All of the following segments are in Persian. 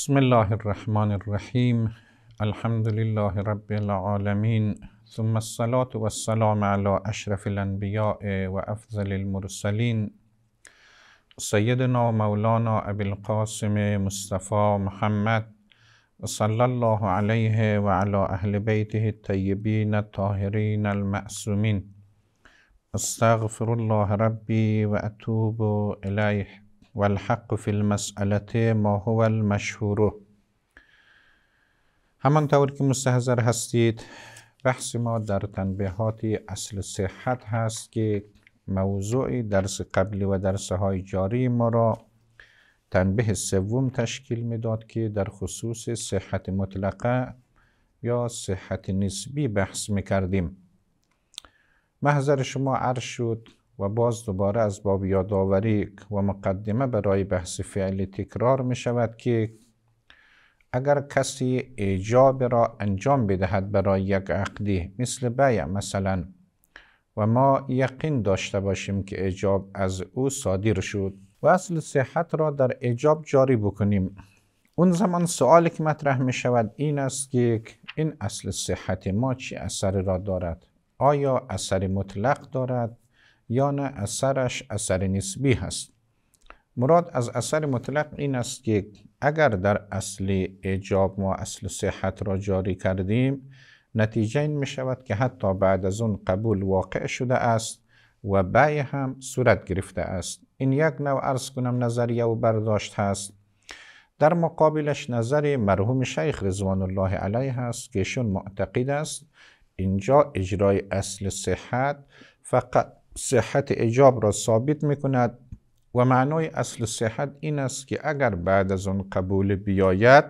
بسم الله الرحمن الرحیم الحمد لله رب العالمین ثم الصلاة والسلام على اشرف الانبیاء و افضل المرسلین مولانا ابی القاسم مصطفى محمد صلى الله عليه وعلى أهل اهل الطيبين الطاهرين المأسومين استغفر الله ربي و اتوب والحق في المسألة ما هو المشهور همانطور که مستحضر هستید بحث ما در تنبیهات اصل صحت هست که موضوع درس قبلی و درسهای جاری ما را تنبیه سوم تشکیل میداد که در خصوص صحت مطلقه یا صحت نسبی بحث می کردیم محضر شما عرض شد و باز دوباره از باب یادآوری و مقدمه برای بحث فعلی تکرار می شود که اگر کسی ایجاب را انجام بدهد برای یک عقدی مثل بیع مثلا و ما یقین داشته باشیم که ایجاب از او صادر شد و اصل صحت را در ایجاب جاری بکنیم اون زمان سوالی که مطرح می شود این است که این اصل صحت ما چی اثر را دارد آیا اثر مطلق دارد یا نه اثرش اثر نسبی هست مراد از اثر مطلق این است که اگر در اصل اجاب ما اصل صحت را جاری کردیم نتیجه این می شود که حتی بعد از اون قبول واقع شده است و بی هم صورت گرفته است این یک نوع ارز کنم نظریه و برداشت هست در مقابلش نظر مرحوم شیخ رضوان الله علیه هست که شون معتقد است اینجا اجرای اصل صحت فقط صحت اجاب را ثابت می کند و معنای اصل صحت این است که اگر بعد از اون قبول بیاید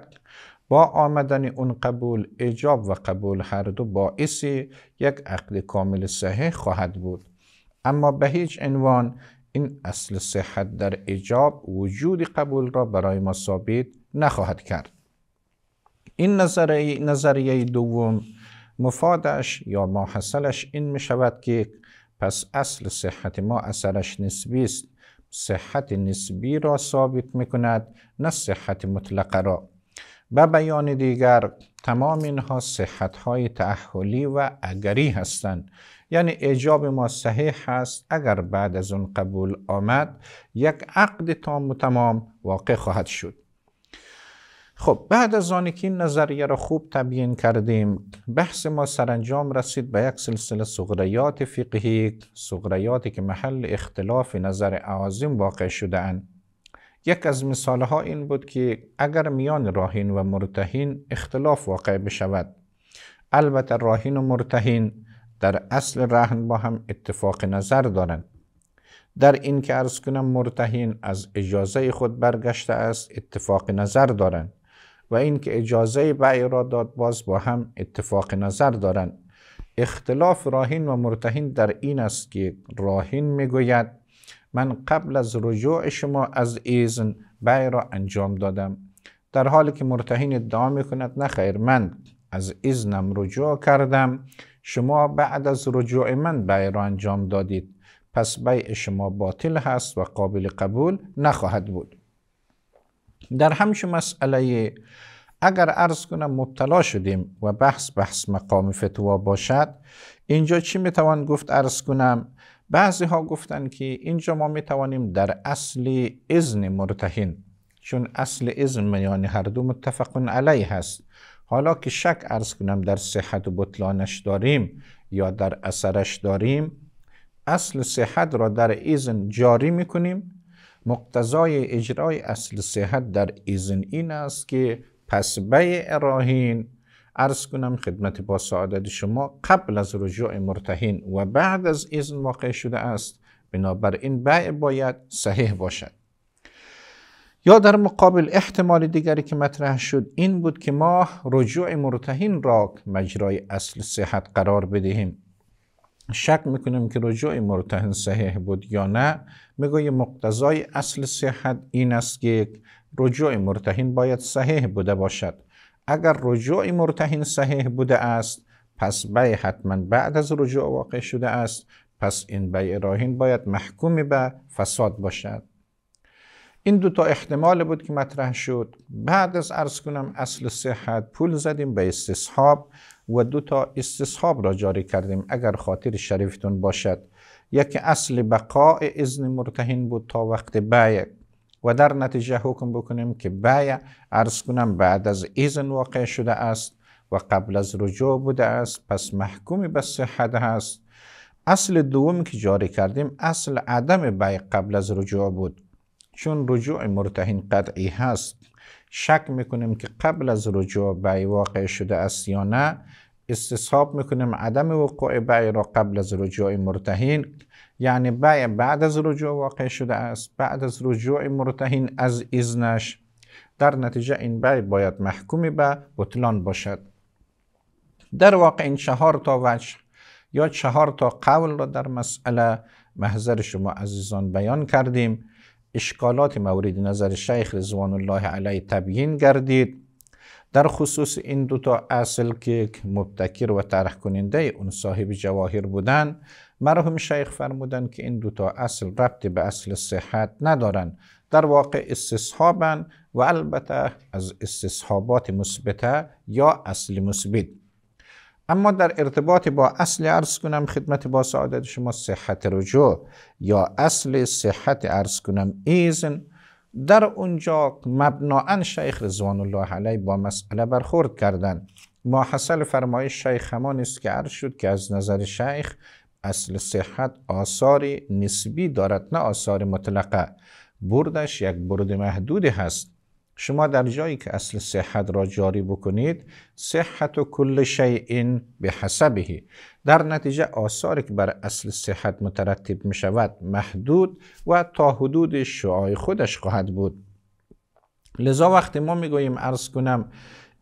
با آمدن اون قبول اجاب و قبول هر دو باعث یک عقد کامل صحیح خواهد بود اما به هیچ عنوان این اصل صحت در اجاب وجود قبول را برای ما ثابت نخواهد کرد این نظریه, نظریه دوم مفادش یا ماحصلش این می شود که پس اصل صحت ما اثرش نسبی است صحت نسبی را ثابت میکند نه صحت مطلقه را به بیان دیگر تمام اینها صحت های تعهلی و اگری هستند یعنی اجاب ما صحیح است، اگر بعد از اون قبول آمد یک عقد تام و تمام واقع خواهد شد خب بعد از آنی که این نظریه را خوب تبیین کردیم بحث ما سرانجام رسید به یک سلسله صغریات فقهی صغریاتی که محل اختلاف نظر عوازم واقع شدهاند یک از مثاله ها این بود که اگر میان راهین و مرتهین اختلاف واقع بشود البته راهین و مرتهین در اصل رهن با هم اتفاق نظر دارند در این که ارز کنم مرتهین از اجازه خود برگشته است اتفاق نظر دارند و اینکه اجازه بیع را داد باز با هم اتفاق نظر دارند اختلاف راهین و مرتهین در این است که راهین میگوید من قبل از رجوع شما از ایزن بیع را انجام دادم در حالی که مرتهین ادعا میکند نه خیر من از ایزنم رجوع کردم شما بعد از رجوع من بیع را انجام دادید پس بیع شما باطل هست و قابل قبول نخواهد بود در همچه مسئله اگر عرض کنم مبتلا شدیم و بحث بحث مقام فتوا باشد اینجا چی میتوان گفت عرض کنم بعضی ها گفتن که اینجا ما میتوانیم در اصل اذن مرتهین چون اصل اذن میان هر دو متفق علیه هست حالا که شک ارز کنم در صحت و بطلانش داریم یا در اثرش داریم اصل صحت را در اذن جاری میکنیم مقتضای اجرای اصل صحت در ایزن این است که پس بیع اراهین ارز کنم خدمت با سعادت شما قبل از رجوع مرتحین و بعد از ایزن واقع شده است بنابراین بیع باید صحیح باشد یا در مقابل احتمال دیگری که مطرح شد این بود که ما رجوع مرتهین را مجرای اصل صحت قرار بدهیم شک میکنیم که رجوع مرتهن صحیح بود یا نه میگوی مقتضای اصل صحت این است که رجوع مرتهن باید صحیح بوده باشد اگر رجوع مرتهن صحیح بوده است پس بی حتما بعد از رجوع واقع شده است پس این بی راهین باید محکوم به فساد باشد این دو تا احتمال بود که مطرح شد بعد از عرض کنم اصل صحت پول زدیم به استصحاب و دو تا استصحاب را جاری کردیم اگر خاطر شریفتون باشد یکی اصل بقاء اذن مرتهن بود تا وقت بیع و در نتیجه حکم بکنیم که بیع عرض کنم بعد از اذن واقع شده است و قبل از رجوع بوده است پس محکومی به صحت است اصل دوم که جاری کردیم اصل عدم بیع قبل از رجوع بود چون رجوع مرتهن قطعی هست شک میکنیم که قبل از رجوع بی واقع شده است یا نه استصحاب میکنیم عدم وقوع بی را قبل از رجوع مرتهین یعنی بعی بعد از رجوع واقع شده است بعد از رجوع مرتهین از اذنش در نتیجه این بی باید محکومی به بطلان باشد در واقع این چهار تا وجه یا چهار تا قول را در مسئله محضر شما عزیزان بیان کردیم اشکالات مورد نظر شیخ رضوان الله علیه تبیین گردید در خصوص این دو تا اصل که مبتکر و طرح کننده اون صاحب جواهر بودن مرحوم شیخ فرمودن که این دو تا اصل ربط به اصل صحت ندارن در واقع استصحابن و البته از استصحابات مثبته یا اصل مثبت اما در ارتباط با اصل ارز کنم خدمت با سعادت شما صحت رجوع یا اصل صحت ارز کنم ایزن در اونجا مبناعن شیخ رضوان الله علیه با مسئله برخورد کردن ما حاصل فرمایش شیخ همان است که عرض شد که از نظر شیخ اصل صحت آثار نسبی دارد نه آثار مطلقه بردش یک برد محدودی هست شما در جایی که اصل صحت را جاری بکنید صحت و کل شیء به حسبه در نتیجه آثاری که بر اصل صحت مترتب می شود محدود و تا حدود شعای خودش خواهد بود لذا وقتی ما میگوییم عرض کنم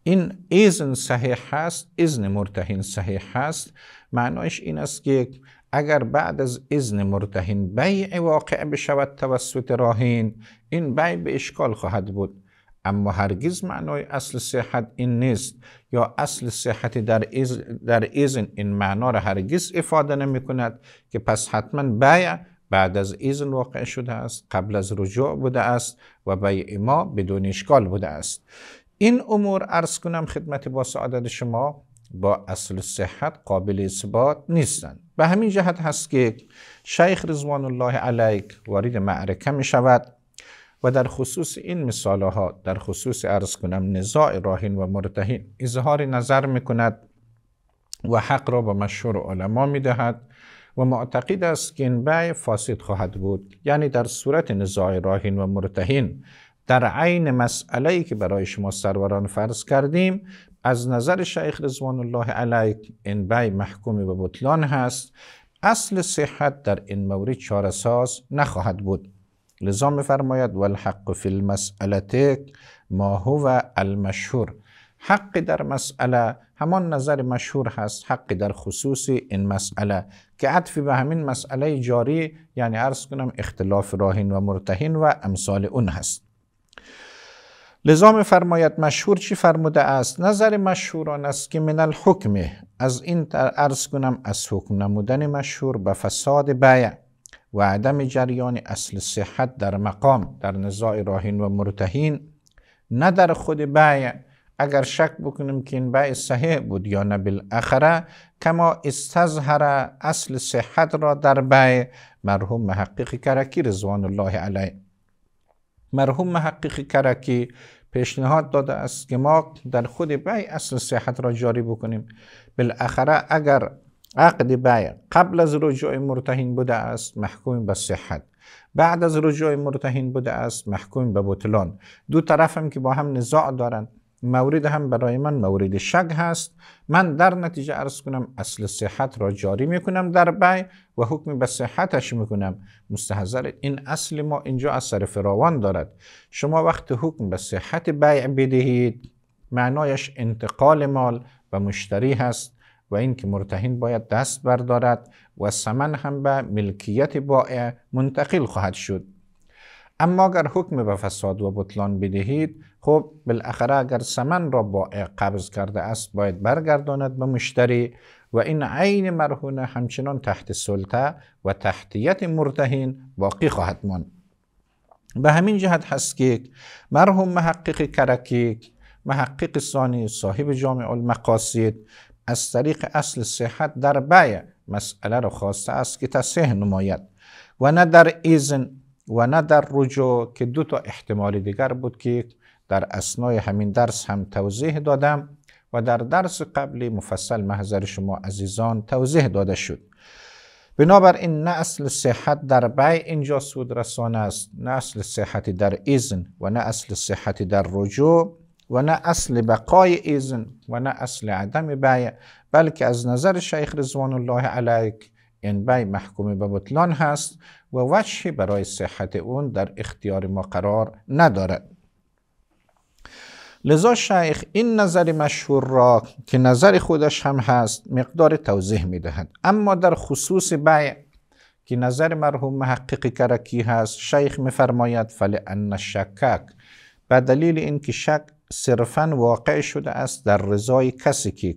این ایزن صحیح هست اذن مرتهین صحیح هست معنایش این است که اگر بعد از اذن مرتهین بیع واقع بشود توسط راهین این بیع به اشکال خواهد بود اما هرگز معنای اصل صحت این نیست یا اصل صحت در از در ایزن این معنا را هرگز افاده نمی کند که پس حتما بیع بعد از ایزن واقع شده است قبل از رجوع بوده است و بیع ما بدون اشکال بوده است این امور عرض کنم خدمت با سعادت شما با اصل صحت قابل اثبات نیستند به همین جهت هست که شیخ رضوان الله علیک وارد معرکه می شود و در خصوص این مثالها، ها در خصوص ارز کنم نزاع راهین و مرتهین اظهار نظر میکند و حق را به مشهور علما میدهد و معتقد است که این بیع فاسد خواهد بود یعنی در صورت نزاع راهین و مرتهین در عین مسئله ای که برای شما سروران فرض کردیم از نظر شیخ رضوان الله علیه این بیع محکوم به بطلان هست اصل صحت در این مورد چارساز نخواهد بود لذا فرماید و الحق فی المسئله ما هو المشهور حق در مسئله همان نظر مشهور هست حق در خصوص این مسئله که عطف به همین مسئله جاری یعنی عرض کنم اختلاف راهین و مرتهین و امثال اون هست لزام فرماید مشهور چی فرموده است نظر مشهوران است که من الحکمه از این عرض کنم از حکم نمودن مشهور به فساد بیع و عدم جریان اصل صحت در مقام در نزاع راهین و مرتهین نه در خود بیع اگر شک بکنیم که این بیع صحیح بود یا نه بالاخره کما استظهر اصل صحت را در بیع مرحوم محقق کرکی رضوان الله علیه مرحوم محقق کرکی پیشنهاد داده است که ما در خود بیع اصل صحت را جاری بکنیم بالاخره اگر عقد بیع قبل از رجوع مرتحین بوده است محکوم به صحت بعد از رجوع مرتحین بوده است محکوم به بطلان دو طرف هم که با هم نزاع دارن مورد هم برای من مورد شک هست من در نتیجه عرض کنم اصل صحت را جاری میکنم در بیع و حکم به صحتش میکنم مستحضر این اصل ما اینجا اثر فراوان دارد شما وقت حکم به صحت بیع بدهید معنایش انتقال مال و مشتری هست و اینکه مرتهین باید دست بردارد و سمن هم به ملکیت بائع منتقل خواهد شد اما اگر حکم به فساد و بطلان بدهید خب بالاخره اگر سمن را بائع قبض کرده است باید برگرداند به مشتری و این عین مرهونه همچنان تحت سلطه و تحتیت مرتهین باقی خواهد ماند به همین جهت هست که مرحوم محقق کرکیک محقق ثانی صاحب جامع المقاصد از طریق اصل صحت در بیع مسئله رو خواسته است که تصحیح نماید و نه در ایزن و نه در رجوع که دو تا احتمال دیگر بود که در اسنای همین درس هم توضیح دادم و در درس قبلی مفصل محضر شما عزیزان توضیح داده شد بنابراین نه اصل صحت در بیع اینجا سود رسانه است نه اصل صحت در ایزن و نه اصل صحت در رجوع و نه اصل بقای ایزن و نه اصل عدم بیع بلکه از نظر شیخ رضوان الله علیک این بیع محکوم به بطلان هست و وجهی برای صحت اون در اختیار ما قرار ندارد لذا شیخ این نظر مشهور را که نظر خودش هم هست مقدار توضیح می اما در خصوص بیع که نظر مرحوم محقق کرکی هست شیخ میفرماید فلی شکک به دلیل اینکه شک صرفا واقع شده است در رضای کسی که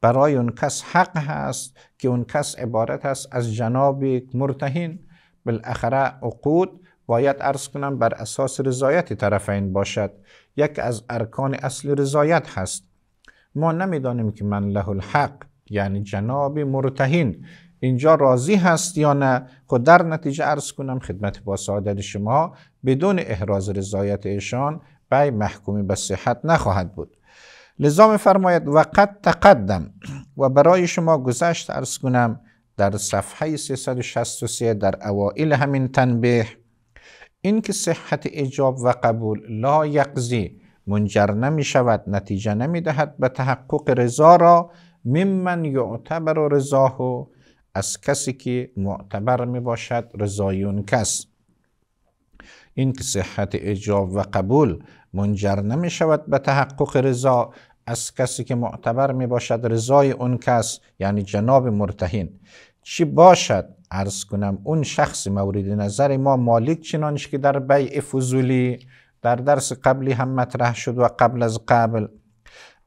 برای اون کس حق هست که اون کس عبارت است از جناب مرتهین بالاخره عقود باید ارز کنم بر اساس رضایت طرفین باشد یک از ارکان اصل رضایت هست ما نمیدانیم که من له الحق یعنی جناب مرتهین اینجا راضی هست یا نه خود در نتیجه ارز کنم خدمت با سعادت شما بدون احراز رضایت ایشان بی محکومی به صحت نخواهد بود لذا می فرماید وقت تقدم و برای شما گذشت ارز کنم در صفحه 363 در اوائل همین تنبیه این که صحت اجاب و قبول لا یقزی منجر نمی شود نتیجه نمی دهد به تحقق رضا را ممن یعتبر و رضاهو از کسی که معتبر می باشد رضایون کس این که صحت اجاب و قبول منجر نمی شود به تحقق رضا از کسی که معتبر می باشد رضای اون کس یعنی جناب مرتهین چی باشد عرض کنم اون شخص مورد نظر ما مالک چنانش که در بیع فضولی در درس قبلی هم مطرح شد و قبل از قبل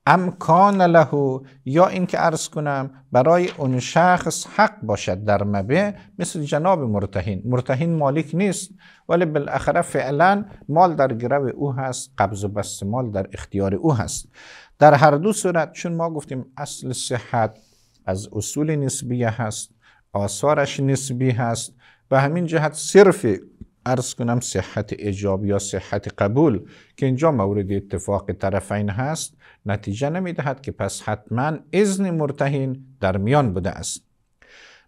امکان له یا اینکه عرض کنم برای اون شخص حق باشد در مبه مثل جناب مرتهین مرتهین مالک نیست ولی بالاخره فعلا مال در گرو او هست قبض و بست مال در اختیار او هست در هر دو صورت چون ما گفتیم اصل صحت از اصول نسبیه هست آثارش نسبی هست و همین جهت صرف ارز کنم صحت اجاب یا صحت قبول که اینجا مورد اتفاق طرفین هست نتیجه نمیدهد که پس حتما اذن مرتهین در میان بوده است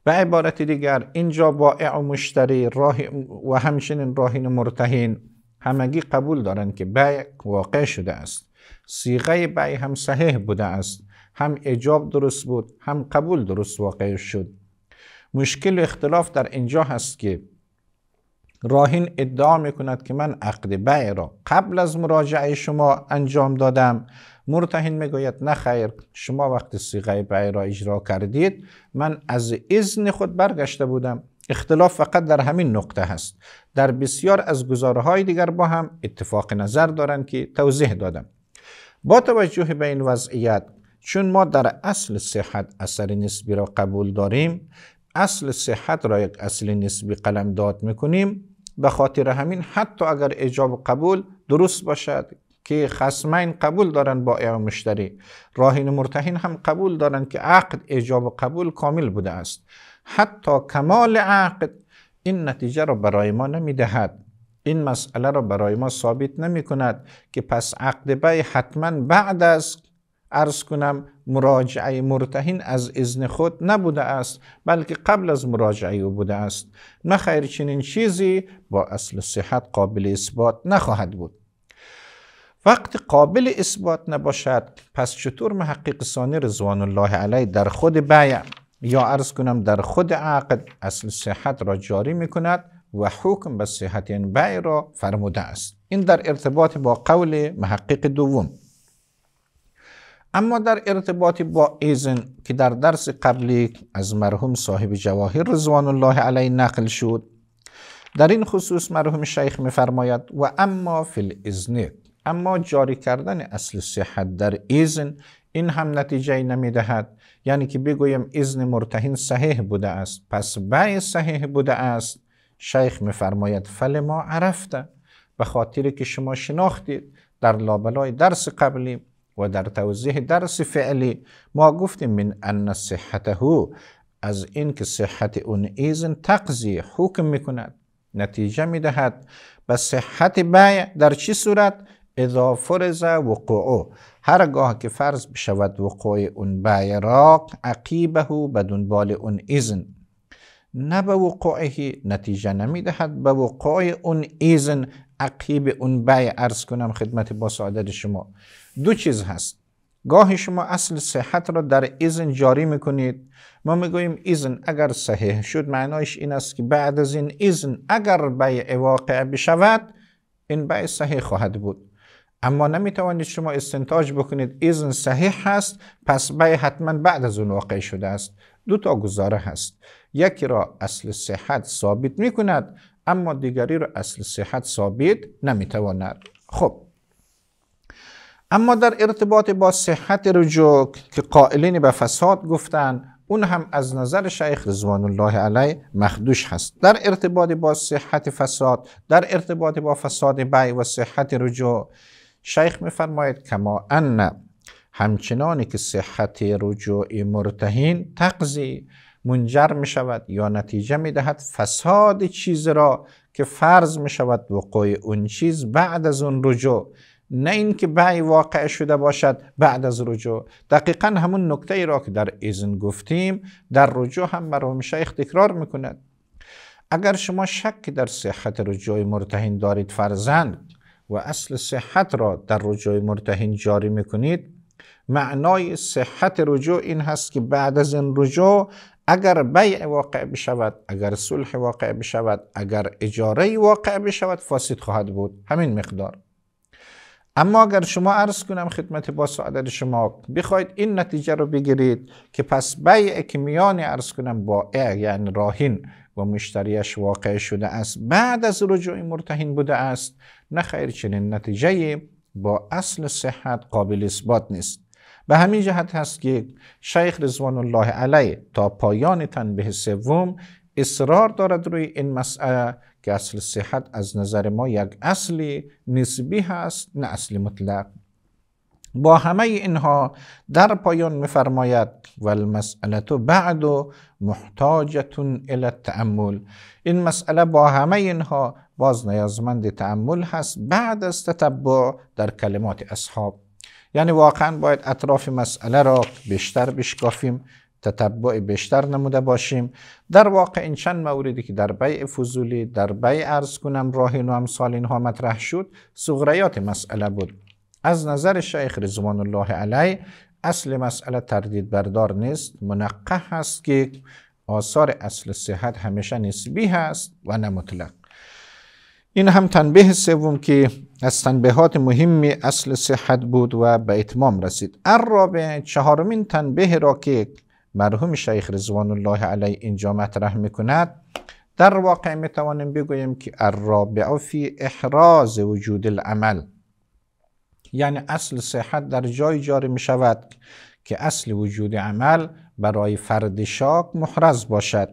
به عبارت دیگر اینجا بائع و مشتری راه و همچنین راهین مرتهین همگی قبول دارند که بیع واقع شده است سیغه بیع هم صحیح بوده است هم اجاب درست بود هم قبول درست واقع شد مشکل اختلاف در اینجا هست که راهین ادعا می کند که من عقد بیع را قبل از مراجعه شما انجام دادم مرتهن میگوید نه خیر شما وقتی سیغه بیع را اجرا کردید من از اذن خود برگشته بودم اختلاف فقط در همین نقطه هست در بسیار از گزاره های دیگر با هم اتفاق نظر دارند که توضیح دادم با توجه به این وضعیت چون ما در اصل صحت اثر نسبی را قبول داریم اصل صحت را یک اصل نسبی قلم داد میکنیم به خاطر همین حتی اگر اجاب قبول درست باشد که خسمین قبول دارن با مشتری راهین مرتحین هم قبول دارن که عقد اجاب قبول کامل بوده است حتی کمال عقد این نتیجه را برای ما نمیدهد این مسئله را برای ما ثابت نمی کند که پس عقد بی حتما بعد از ارز کنم مراجعه مرتهین از اذن خود نبوده است بلکه قبل از مراجعه او بوده است نخیر چنین چیزی با اصل صحت قابل اثبات نخواهد بود وقت قابل اثبات نباشد پس چطور محقق ثانی رضوان الله علیه در خود بیع یا عرض کنم در خود عقد اصل صحت را جاری می کند و حکم به صحت این یعنی بیع را فرموده است این در ارتباط با قول محقق دوم اما در ارتباط با ایزن که در درس قبلی از مرحوم صاحب جواهر رضوان الله علیه نقل شد در این خصوص مرحوم شیخ میفرماید و اما فی الازنه اما جاری کردن اصل صحت در ایزن این هم نتیجه نمیدهد یعنی که بگویم ازن مرتهین صحیح بوده است پس بعی صحیح بوده است شیخ میفرماید فل ما عرفته به خاطر که شما شناختید در لابلای درس قبلی و در توضیح درس فعلی ما گفتیم من ان صحته از اینکه صحت اون ایزن تقضی حکم میکند نتیجه میدهد به صحت بیع در چه صورت اذا فرز وقوعه هرگاه که فرض بشود وقوع اون بیع راق عقیبه بدون بال اون ایزن نه به وقوعه نتیجه نمیدهد به وقوع اون ایزن عقیب اون بیع عرض کنم خدمت با سعادت شما دو چیز هست گاهی شما اصل صحت را در ایزن جاری میکنید ما میگوییم ایزن اگر صحیح شد معنایش این است که بعد از این ایزن اگر بیع واقع بشود این بیع صحیح خواهد بود اما نمیتوانید شما استنتاج بکنید ایزن صحیح هست پس بیع حتما بعد از اون واقع شده است دو تا گزاره هست یکی را اصل صحت ثابت میکند اما دیگری را اصل صحت ثابت نمیتواند خب اما در ارتباط با صحت رجوع که قائلین به فساد گفتند اون هم از نظر شیخ رضوان الله علیه مخدوش هست در ارتباط با صحت فساد در ارتباط با فساد بی و صحت رجوع شیخ میفرماید کما ان همچنانی که صحت رجوع مرتهین تقضی منجر می شود یا نتیجه می دهد فساد چیز را که فرض می شود وقوع اون چیز بعد از اون رجوع نه اینکه بعی واقع شده باشد بعد از رجوع دقیقا همون نکته ای را که در ایزن گفتیم در رجوع هم مرحوم شیخ تکرار میکند اگر شما شک در صحت رجوع مرتهن دارید فرزند و اصل صحت را در رجوع مرتهن جاری میکنید معنای صحت رجوع این هست که بعد از این رجوع اگر بیع واقع بشود اگر صلح واقع بشود اگر اجاره واقع بشود فاسد خواهد بود همین مقدار اما اگر شما عرض کنم خدمت با سعادت شما بخواید این نتیجه رو بگیرید که پس بیع که عرض کنم ا یعنی راهین و مشتریش واقع شده است بعد از رجوع مرتهین بوده است نه خیر چنین نتیجه با اصل صحت قابل اثبات نیست به همین جهت هست که شیخ رضوان الله علیه تا پایان تنبه سوم اصرار دارد روی این مسئله که اصل صحت از نظر ما یک اصل نسبی هست نه اصل مطلق با همه اینها در پایان میفرماید و المسئله بعد محتاجتون الی تعمل این مسئله با همه اینها باز نیازمند تعمل هست بعد از تتبع در کلمات اصحاب یعنی واقعا باید اطراف مسئله را بیشتر بشکافیم تتبع بیشتر نموده باشیم در واقع این چند موردی که در بیع فضولی در بیع ارز کنم راه و امثال اینها مطرح شد سغریات مسئله بود از نظر شیخ رضوان الله علی اصل مسئله تردید بردار نیست منقه هست که آثار اصل صحت همیشه نسبی هست و نه این هم تنبیه سوم که از تنبیهات مهمی اصل صحت بود و به اتمام رسید رابع چهارمین تنبیه را که مرحوم شیخ رضوان الله علیه اینجا مطرح میکند در واقع میتوانیم بگوییم که الرابع فی احراز وجود العمل یعنی اصل صحت در جای جاری می شود که اصل وجود عمل برای فرد شاک محرز باشد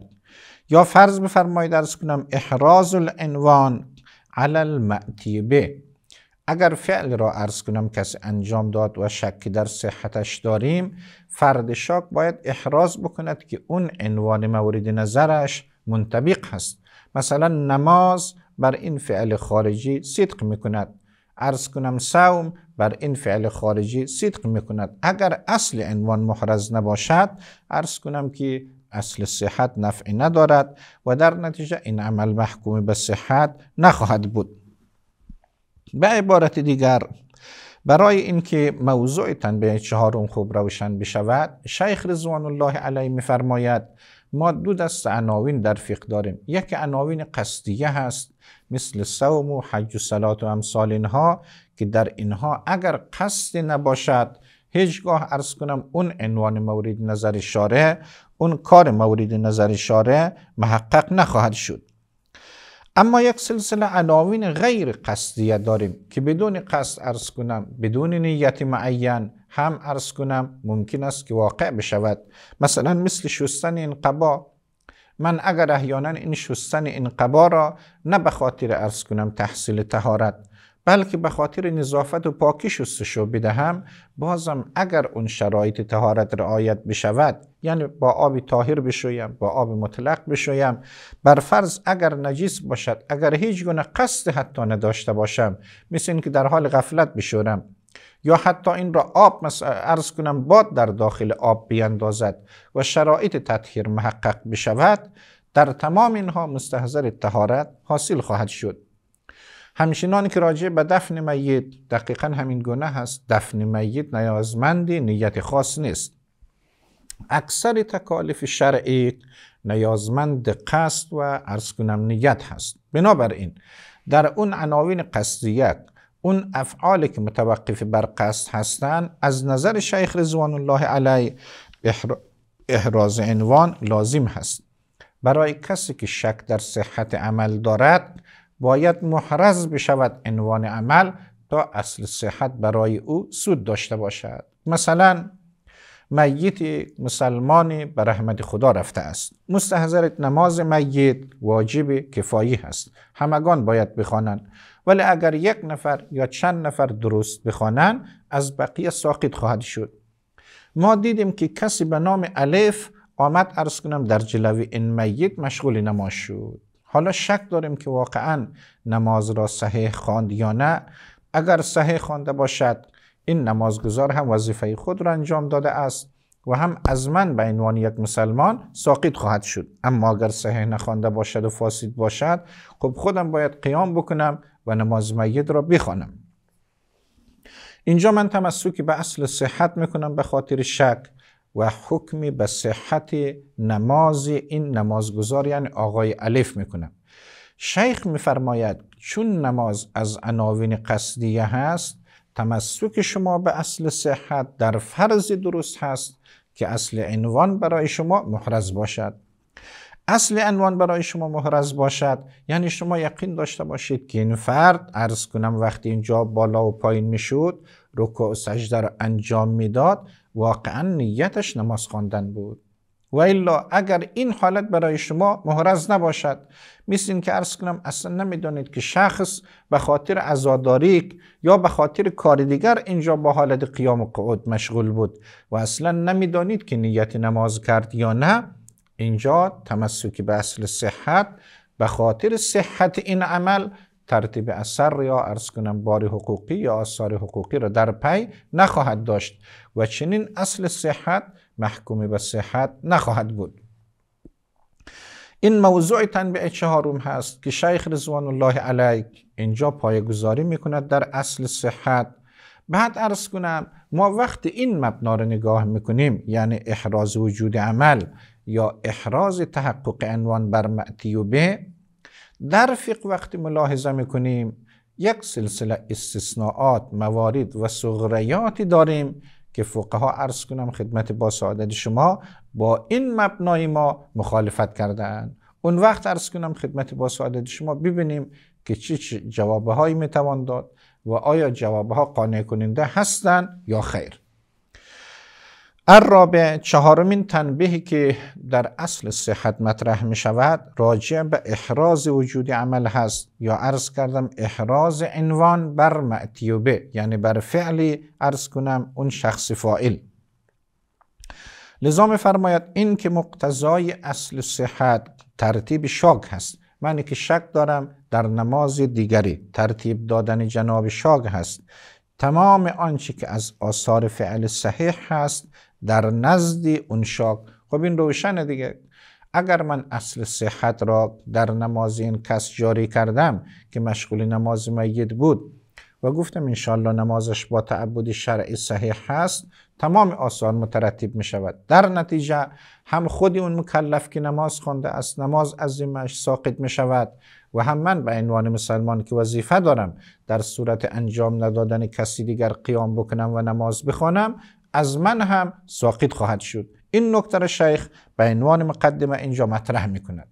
یا فرض بفرمایید درس کنم احراز العنوان علی المعتیبه اگر فعل را عرض کنم کسی انجام داد و شکی در صحتش داریم فرد شاک باید احراز بکند که اون عنوان مورد نظرش منطبق هست مثلا نماز بر این فعل خارجی صدق میکند عرض کنم سوم بر این فعل خارجی صدق میکند اگر اصل عنوان محرز نباشد عرض کنم که اصل صحت نفعی ندارد و در نتیجه این عمل محکوم به صحت نخواهد بود به عبارت دیگر برای اینکه موضوع تنبیه چهارم خوب روشن بشود شیخ رضوان الله علیه میفرماید ما دو دست عناوین در فقه داریم یک عناوین قصدیه هست مثل صوم و حج و صلات و امثال اینها که در اینها اگر قصد نباشد هیچگاه ارز کنم اون عنوان مورد نظر شاره اون کار مورد نظر شاره محقق نخواهد شد اما یک سلسله عناوین غیر قصدیه داریم که بدون قصد ارز کنم بدون نیت معین هم ارز کنم ممکن است که واقع بشود مثلا مثل شستن این قبا من اگر احیانا این شستن این قبا را نه به خاطر ارز کنم تحصیل تهارت بلکه به خاطر نظافت و پاکی شستشو بدهم بازم اگر اون شرایط تهارت رعایت بشود یعنی با آبی تاهیر بشویم با آب مطلق بشویم بر فرض اگر نجیس باشد اگر هیچ گونه قصد حتی نداشته باشم مثل اینکه در حال غفلت بشورم یا حتی این را آب ارز کنم باد در داخل آب بیندازد و شرایط تطهیر محقق بشود در تمام اینها مستحضر تهارت حاصل خواهد شد همچنان که راجع به دفن میت دقیقا همین گونه هست دفن میت نیازمند نیت خاص نیست اکثر تکالیف شرعی نیازمند قصد و ارز کنم نیت هست بنابراین در اون عناوین قصدیت اون افعالی که متوقف بر قصد هستند از نظر شیخ رضوان الله علیه احراز عنوان لازم هست برای کسی که شک در صحت عمل دارد باید محرز بشود عنوان عمل تا اصل صحت برای او سود داشته باشد مثلا میت مسلمانی به رحمت خدا رفته است مستحضر نماز میت واجب کفایی هست همگان باید بخوانند ولی اگر یک نفر یا چند نفر درست بخوانند از بقیه ساقط خواهد شد ما دیدیم که کسی به نام الف آمد ارز کنم در جلوی این میت مشغول نماز شد حالا شک داریم که واقعا نماز را صحیح خواند یا نه اگر صحیح خوانده باشد این نمازگزار هم وظیفه خود را انجام داده است و هم از من به عنوان یک مسلمان ساقط خواهد شد اما اگر صحیح نخوانده باشد و فاسد باشد خب خودم باید قیام بکنم و نماز مید را بخوانم اینجا من تمسکی به اصل صحت میکنم به خاطر شک و حکمی به صحت نماز این نمازگزار یعنی آقای الف میکنم شیخ میفرماید چون نماز از عناوین قصدیه هست تمسک شما به اصل صحت در فرض درست هست که اصل عنوان برای شما محرز باشد اصل عنوان برای شما محرز باشد یعنی شما یقین داشته باشید که این فرد عرض کنم وقتی اینجا بالا و پایین شود رکوع و سجده را انجام میداد واقعا نیتش نماز خواندن بود و الا اگر این حالت برای شما محرز نباشد مثل این که ارز کنم اصلا نمیدانید که شخص به خاطر ازاداری یا به خاطر کار دیگر اینجا با حالت قیام و قعود مشغول بود و اصلا نمیدانید که نیت نماز کرد یا نه اینجا تمسک به اصل صحت به خاطر صحت این عمل ترتیب اثر یا ارز کنم بار حقوقی یا آثار حقوقی را در پی نخواهد داشت و چنین اصل صحت محکوم به صحت نخواهد بود این موضوع تنبیه چهارم هست که شیخ رضوان الله علیک اینجا پایگذاری میکند در اصل صحت بعد ارز کنم ما وقتی این مبنا رو نگاه میکنیم یعنی احراز وجود عمل یا احراز تحقق عنوان بر معتی و به در فقه وقتی ملاحظه میکنیم یک سلسله استثناءات موارد و صغریاتی داریم که فقها عرض کنم خدمت با سعادت شما با این مبنای ما مخالفت کردن اون وقت عرض کنم خدمت با سعادت شما ببینیم که چه جوابه هایی میتوان داد و آیا جوابه ها قانع کننده هستند یا خیر الرابع چهارمین تنبیهی که در اصل صحت مطرح می شود راجع به احراز وجود عمل هست یا عرض کردم احراز عنوان بر معتیوبه یعنی بر فعلی عرض کنم اون شخص فائل لذا فرماید این که مقتضای اصل صحت ترتیب شاک هست من که شک دارم در نماز دیگری ترتیب دادن جناب شاک هست تمام آنچه که از آثار فعل صحیح هست در نزد اون شاک خب این روشنه دیگه اگر من اصل صحت را در نماز این کس جاری کردم که مشغول نماز میت بود و گفتم انشالله نمازش با تعبد شرعی صحیح هست تمام آثار مترتب می شود در نتیجه هم خود اون مکلف که نماز خونده است نماز از ساقط می شود و هم من به عنوان مسلمان که وظیفه دارم در صورت انجام ندادن کسی دیگر قیام بکنم و نماز بخوانم از من هم ساقط خواهد شد این نکته شیخ به عنوان مقدمه اینجا مطرح میکند کند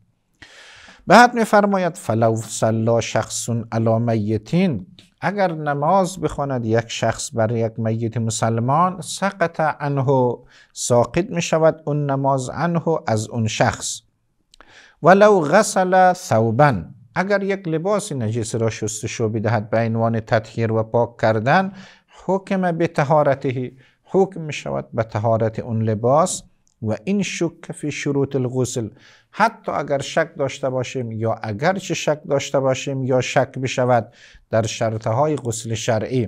بعد میفرماید فلو سلا شخص علی میتین اگر نماز بخواند یک شخص بر یک میت مسلمان سقط عنه ساقط می شود اون نماز عنه از اون شخص ولو غسل ثوبا اگر یک لباس نجیس را شستشو بدهد به عنوان تطهیر و پاک کردن حکم به تهارته حکم می شود به تهارت اون لباس و این شک فی شروط الغسل حتی اگر شک داشته باشیم یا اگر چه شک داشته باشیم یا شک بشود در شرطه های غسل شرعی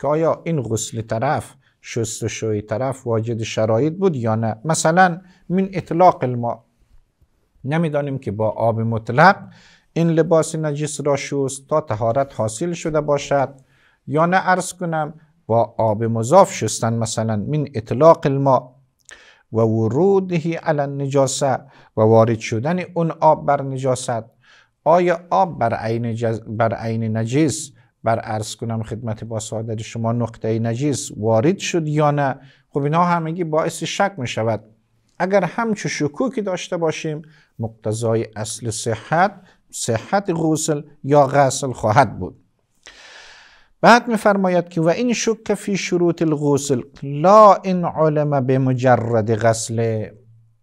که آیا این غسل طرف شوی طرف واجد شرایط بود یا نه مثلا من اطلاق الماء نمیدانیم که با آب مطلق این لباس نجس را شست تا تهارت حاصل شده باشد یا نه ارز کنم و آب مضاف شستن مثلا من اطلاق الماء و وروده علی النجاسه و وارد شدن اون آب بر نجاست آیا آب بر عین, جز... بر عین بر عرض کنم خدمت با سعادت شما نقطه نجیس وارد شد یا نه خب اینا همگی باعث شک می شود اگر همچو شکوکی داشته باشیم مقتضای اصل صحت صحت غسل یا غسل خواهد بود بعد میفرماید که و این شک فی شروط الغسل لا این علم به مجرد غسل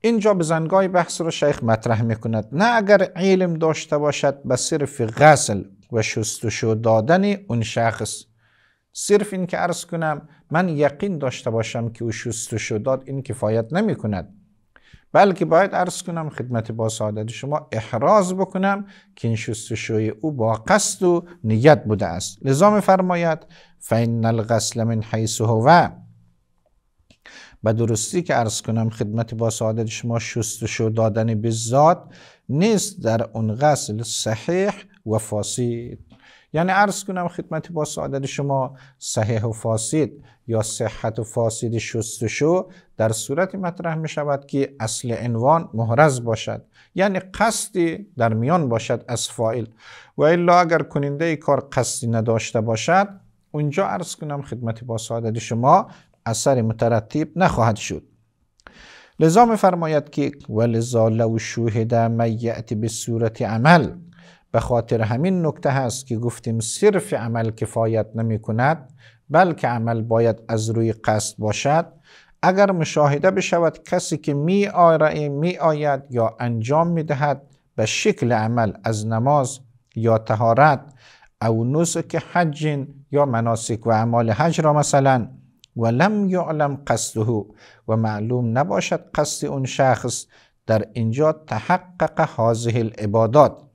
اینجا به زنگاه بحث رو شیخ مطرح میکند نه اگر علم داشته باشد به صرف غسل و شستشو دادن اون شخص صرف این که عرض کنم من یقین داشته باشم که او شستشو داد این کفایت نمی کند بلکه باید عرض کنم خدمت با سعادت شما احراز بکنم که این شستشوی او با قصد و نیت بوده است لذا فرماید فین الغسل من حیث هو به درستی که عرض کنم خدمت با سعادت شما شستشو دادن به ذات نیست در اون غسل صحیح و فاسد یعنی عرض کنم خدمت با سعادت شما صحیح و فاسد یا صحت و فاسد شستشو در صورت مطرح می شود که اصل عنوان محرز باشد یعنی قصدی در میان باشد از فایل و الا اگر کننده کار قصدی نداشته باشد اونجا عرض کنم خدمت با سعادت شما اثر مترتیب نخواهد شد لذا می فرماید که لذا لو شوهده من یعتی به صورت عمل به خاطر همین نکته هست که گفتیم صرف عمل کفایت نمی کند بلکه عمل باید از روی قصد باشد اگر مشاهده بشود کسی که می, آره می آید یا انجام می دهد به شکل عمل از نماز یا تهارت او نسک حج یا مناسک و اعمال حج را مثلا و لم یعلم قصده و معلوم نباشد قصد اون شخص در اینجا تحقق حاضه العبادات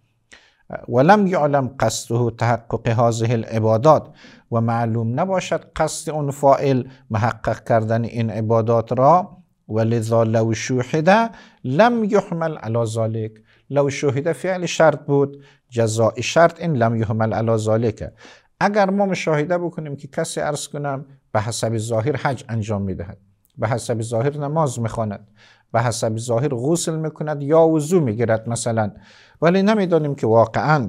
ولم یعلم قصده تحقق هذه العبادات و معلوم نباشد قصد اون فائل محقق کردن این عبادات را ولذا لو شوهده لم یحمل علی ذلك لو شوهده فعل شرط بود جزای شرط این لم یحمل علی ذلک اگر ما مشاهده بکنیم که کسی عرض کنم به حسب ظاهر حج انجام میدهد به حسب ظاهر نماز میخواند به حسب ظاهر غسل میکند یا وضو میگیرد مثلا ولی نمیدانیم که واقعا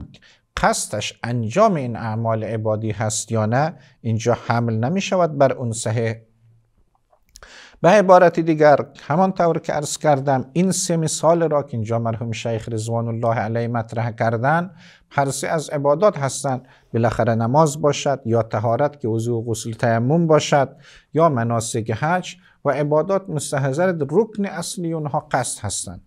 قصدش انجام این اعمال عبادی هست یا نه اینجا حمل نمی شود بر اون صحه به عبارت دیگر همان طور که عرض کردم این سه مثال را که اینجا مرحوم شیخ رضوان الله علیه مطرح کردن هر سه از عبادات هستند بالاخره نماز باشد یا تهارت که وضوع و غسل تیمم باشد یا مناسک حج و عبادات مستحضر رکن اصلی اونها قصد هستند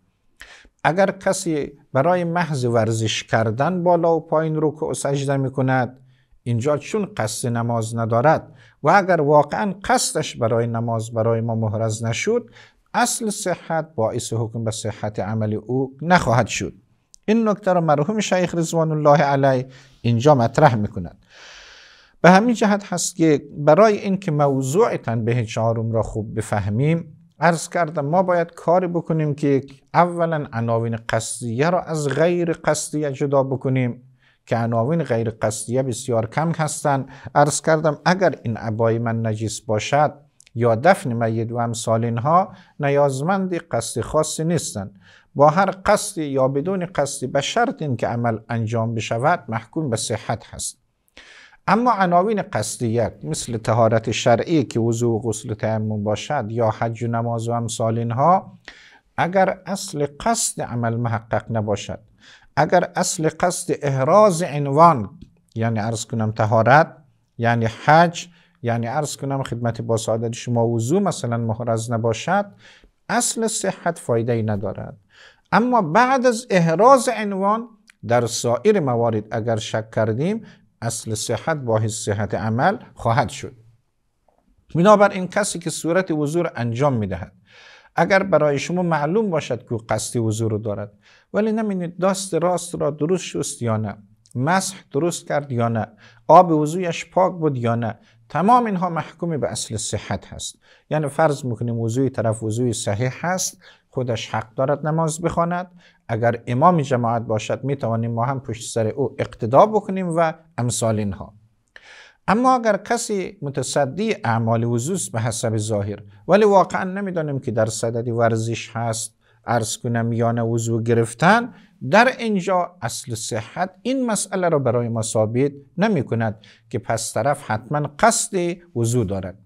اگر کسی برای محض ورزش کردن بالا و پایین رکع و سجده می کند اینجا چون قصد نماز ندارد و اگر واقعا قصدش برای نماز برای ما محرز نشد اصل صحت باعث حکم به صحت عمل او نخواهد شد این نکته را مرحوم شیخ رضوان الله علیه اینجا مطرح میکند به همین جهت هست که برای اینکه موضوع به چهارم را خوب بفهمیم عرض کردم ما باید کاری بکنیم که اولا عناوین قصدیه را از غیر قصدیه جدا بکنیم که عناوین غیر قصدیه بسیار کم هستند عرض کردم اگر این عبای من نجیس باشد یا دفن مید و امثال اینها نیازمند قصد خاصی نیستند با هر قصدی یا بدون قصدی به شرط اینکه عمل انجام بشود محکوم به صحت هست اما عناوین قصدیت مثل تهارت شرعی که وضوع و غسل تیمم باشد یا حج و نماز و امثال اینها اگر اصل قصد عمل محقق نباشد اگر اصل قصد احراز عنوان یعنی عرض کنم تهارت یعنی حج یعنی عرض کنم خدمت با سعادت شما وضوع مثلا محرز نباشد اصل صحت فایده ای ندارد اما بعد از احراز عنوان در سایر موارد اگر شک کردیم اصل صحت با صحت عمل خواهد شد این کسی که صورت وضوع انجام میدهد اگر برای شما معلوم باشد که قصد وضوع رو دارد ولی نمیدونید دست راست را درست شست یا نه مسح درست کرد یا نه آب وضویش پاک بود یا نه تمام اینها محکوم به اصل صحت هست یعنی فرض میکنیم وضوی طرف وضوی صحیح هست خودش حق دارد نماز بخواند اگر امام جماعت باشد می توانیم ما هم پشت سر او اقتدا بکنیم و امثال اینها اما اگر کسی متصدی اعمال وزوز به حسب ظاهر ولی واقعا نمیدانیم که در صدد ورزش هست ارز کنم یا وضوع گرفتن در اینجا اصل صحت این مسئله را برای ما ثابت نمی کند که پس طرف حتما قصد وضوع دارد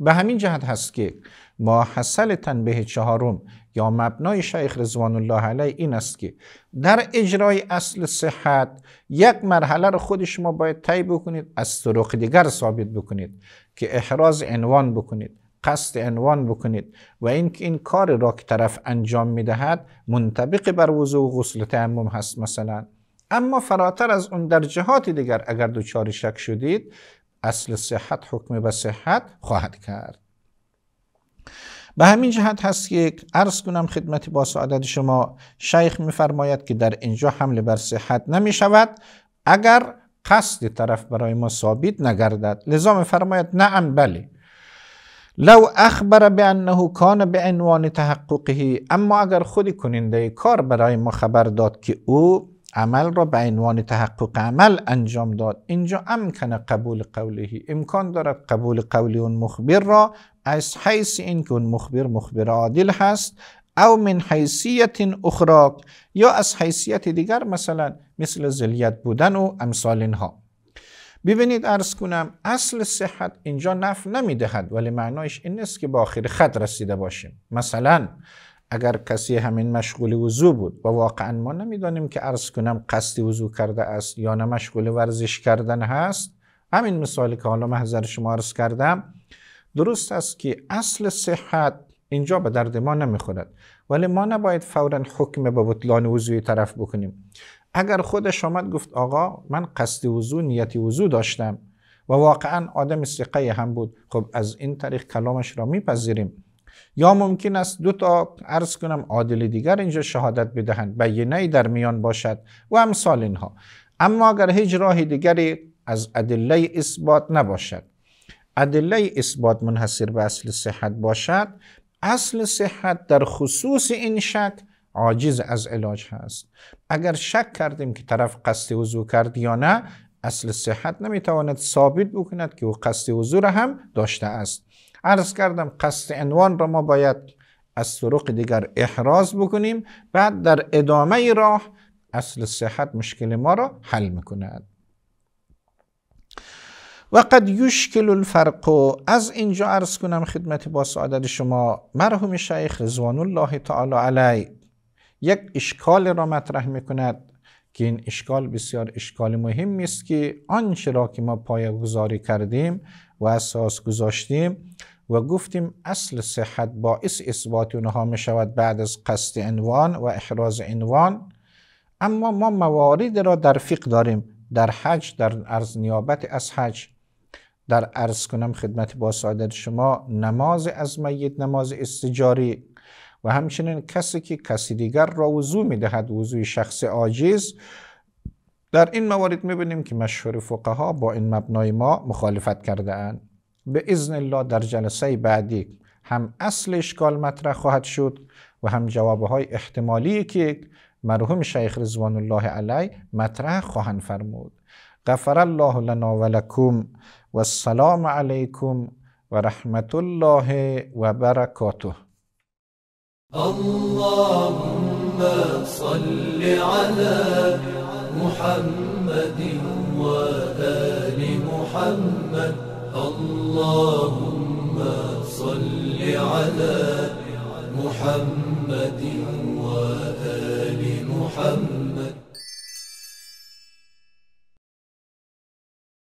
به همین جهت هست که ما حسل تنبه چهارم یا مبنای شیخ رضوان الله علیه این است که در اجرای اصل صحت یک مرحله رو خود شما باید طی بکنید از طرق دیگر ثابت بکنید که احراز عنوان بکنید قصد عنوان بکنید و اینکه این کار را که طرف انجام میدهد منطبق بر وضوع و غسل تیمم هست مثلا اما فراتر از اون در جهات دیگر اگر دوچار شک شدید اصل صحت حکم به صحت خواهد کرد به همین جهت هست که عرض کنم خدمت با سعادت شما شیخ میفرماید که در اینجا حمل بر صحت نمی شود اگر قصد طرف برای ما ثابت نگردد لذا میفرماید نعم بله لو اخبر انه کان به عنوان تحققهی اما اگر خودی کننده کار برای ما خبر داد که او عمل را به عنوان تحقق عمل انجام داد اینجا امکن قبول قولهی امکان دارد قبول قول اون مخبر را از حیث این که اون مخبر مخبر عادل هست او من حیثیت اخراق یا از حیثیت دیگر مثلا مثل زلیت بودن و امثال اینها ببینید ارز کنم اصل صحت اینجا نف نمیدهد ولی معنایش این نیست که با آخر خط رسیده باشیم مثلا اگر کسی همین مشغول وضو بود و واقعا ما نمیدانیم که ارز کنم قصد وضو کرده است یا نه مشغول ورزش کردن هست همین مثالی که حالا محضر شما کردم درست است که اصل صحت اینجا به درد ما نمیخورد ولی ما نباید فورا حکم به بطلان وضوی طرف بکنیم اگر خودش آمد گفت آقا من قصد وضوع نیت وضوع داشتم و واقعا آدم سقه هم بود خب از این طریق کلامش را میپذیریم یا ممکن است دو تا عرض کنم عادل دیگر اینجا شهادت بدهند ای در میان باشد و امثال اینها اما اگر هیچ راه دیگری از ادله اثبات نباشد ادله اثبات منحصر به اصل صحت باشد اصل صحت در خصوص این شک عاجز از علاج هست اگر شک کردیم که طرف قصد وضو کرد یا نه اصل صحت نمیتواند ثابت بکند که او قصد وضو را هم داشته است عرض کردم قصد عنوان را ما باید از طرق دیگر احراز بکنیم بعد در ادامه راه اصل صحت مشکل ما را حل میکند و قد یشکل الفرق از اینجا عرض کنم خدمت با سعادت شما مرحوم شیخ رضوان الله تعالی علی یک اشکال را مطرح میکند که این اشکال بسیار اشکال مهمی است که آنچه را که ما گذاری کردیم و اساس گذاشتیم و گفتیم اصل صحت باعث اثبات اونها می شود بعد از قصد عنوان و احراز عنوان اما ما موارد را در فقه داریم در حج در ارز نیابت از حج در عرض کنم خدمت با سعادت شما نماز از میت نماز استجاری و همچنین کسی که کسی دیگر را وضوع میدهد وضوع شخص عاجز در این موارد میبینیم که مشهور فقها با این مبنای ما مخالفت کرده اند به اذن الله در جلسه بعدی هم اصل اشکال مطرح خواهد شد و هم های احتمالی که مرحوم شیخ رضوان الله علی مطرح خواهند فرمود غفر الله لنا و والسلام عليكم ورحمة الله وبركاته اللهم صل على محمد وآل محمد اللهم صل على محمد وآل محمد